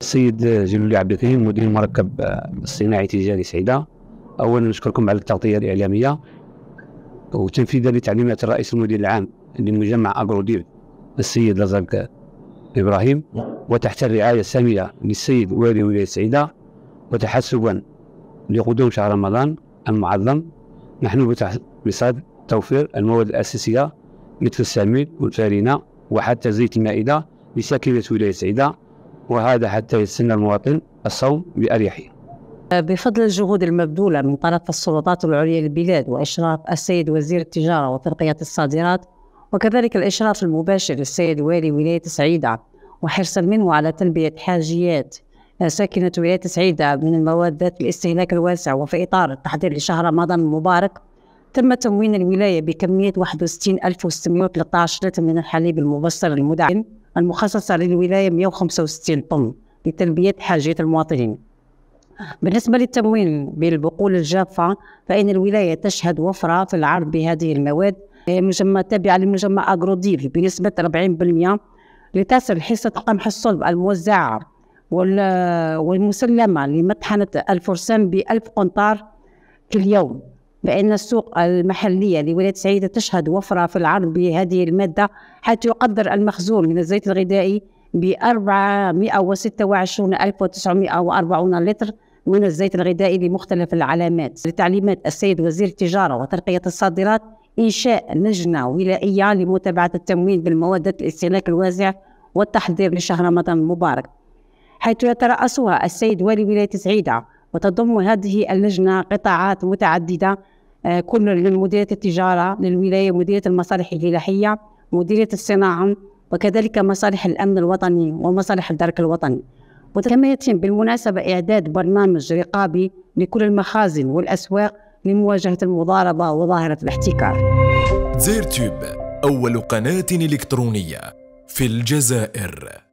السيد جلولي عبد الكريم مدير المركب الصناعي التجاري سعيده اولا نشكركم على التغطيه الاعلاميه وتنفيذا لتعليمات الرئيس المدير العام لمجمع اغروديب السيد لازاك ابراهيم وتحت الرعايه الساميه للسيد والي ولايه سعيده وتحسبا لقدوم شهر رمضان المعظم نحن بصدد توفير المواد الاساسيه مثل السميد والفارينه وحتى زيت المائدة لساكنة ولاية سعيدة وهذا حتى يستنى المواطن الصوم بأريحية بفضل الجهود المبذولة من طرف السلطات العليا للبلاد وإشراف السيد وزير التجارة وترقية الصادرات وكذلك الإشراف المباشر للسيد والي ولاية سعيدة وحرصا منه على تلبية حاجيات ساكنة ولاية سعيدة من المواد ذات الاستهلاك الواسع وفي إطار التحضير لشهر رمضان المبارك تم تموين الولاية بكمية 61613 لتر من الحليب المبصر المدعم المخصصة للولاية 165 طن لتلبية حاجات المواطنين بالنسبة للتموين بالبقول الجافة فإن الولاية تشهد وفرة في العرض بهذه المواد مجمع تابعة لمجمع أجروديل بنسبة 40% لتصل حصة قمح الصلب الموزعة والمسلمة لمطحنة الفرسان بألف قنطار في اليوم فإن السوق المحلية لولاية سعيدة تشهد وفرة في العرض بهذه المادة حيث يقدر المخزون من الزيت الغذائي ب 426940 لتر من الزيت الغذائي لمختلف العلامات لتعليمات السيد وزير التجارة وترقية الصادرات إنشاء لجنة ولائية لمتابعة التموين بالمواد الاستهلاك الواسع والتحضير لشهر رمضان المبارك حيث يترأسها السيد والي ولاية سعيدة وتضم هذه اللجنة قطاعات متعددة آه، كل لمديرية التجارة للولاية مديرية المصالح الفلاحية مديرية الصناعة وكذلك مصالح الأمن الوطني ومصالح الدرك الوطني وكما يتم بالمناسبة إعداد برنامج رقابي لكل المخازن والأسواق لمواجهة المضاربة وظاهرة الاحتكار زيرتوب أول قناة إلكترونية في الجزائر